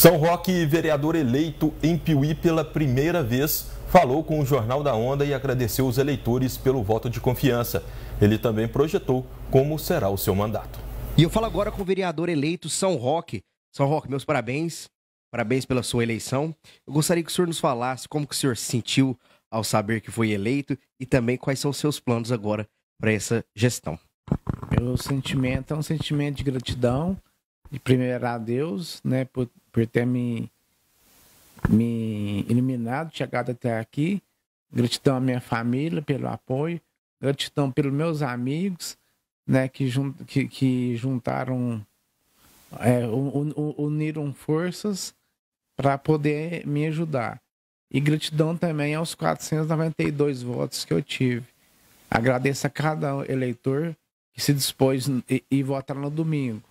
São Roque, vereador eleito em Piuí pela primeira vez, falou com o Jornal da Onda e agradeceu os eleitores pelo voto de confiança. Ele também projetou como será o seu mandato. E eu falo agora com o vereador eleito São Roque. São Roque, meus parabéns. Parabéns pela sua eleição. Eu gostaria que o senhor nos falasse como que o senhor se sentiu ao saber que foi eleito e também quais são os seus planos agora para essa gestão. Meu sentimento é um sentimento de gratidão de primeiro a Deus, né, por, por ter me, me iluminado, chegado até aqui. Gratidão à minha família pelo apoio, gratidão pelos meus amigos, né, que, jun, que, que juntaram, é, uniram forças para poder me ajudar. E gratidão também aos 492 votos que eu tive. Agradeço a cada eleitor que se dispôs e, e votar no domingo.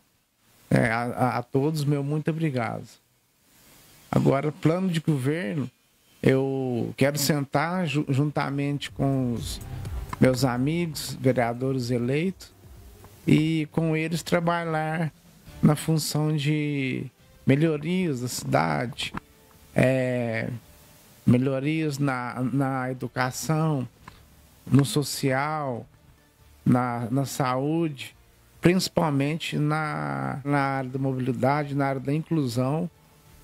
É, a, a, todos, meu muito obrigado. Agora, plano de governo, eu quero sentar ju juntamente com os meus amigos, vereadores eleitos, e com eles trabalhar na função de melhorias da cidade, é, melhorias na, na educação, no social, na, na saúde principalmente na, na área da mobilidade, na área da inclusão,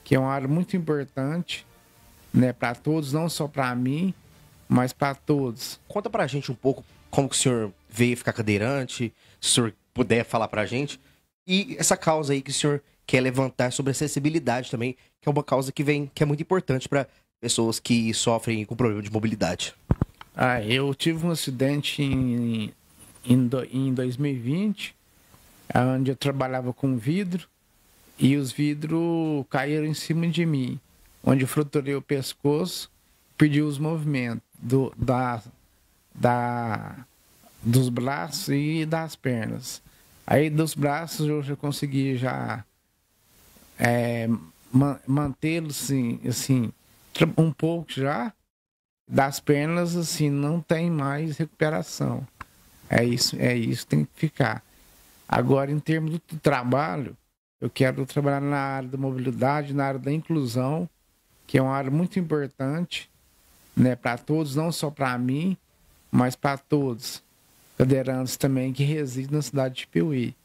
que é uma área muito importante né, para todos, não só para mim, mas para todos. Conta para a gente um pouco como que o senhor veio ficar cadeirante, se o senhor puder falar para a gente, e essa causa aí que o senhor quer levantar sobre acessibilidade também, que é uma causa que vem que é muito importante para pessoas que sofrem com problema de mobilidade. Ah, eu tive um acidente em, em, em 2020 onde eu trabalhava com vidro e os vidros caíram em cima de mim, onde eu fruturei o pescoço, perdi os movimentos do, da, da, dos braços e das pernas. Aí dos braços eu já consegui já é, mantê-los assim, assim, um pouco já. Das pernas, assim, não tem mais recuperação. É isso, é isso tem que ficar. Agora, em termos do trabalho, eu quero trabalhar na área da mobilidade, na área da inclusão, que é uma área muito importante né, para todos, não só para mim, mas para todos, cadeirantes também que residem na cidade de Piuí.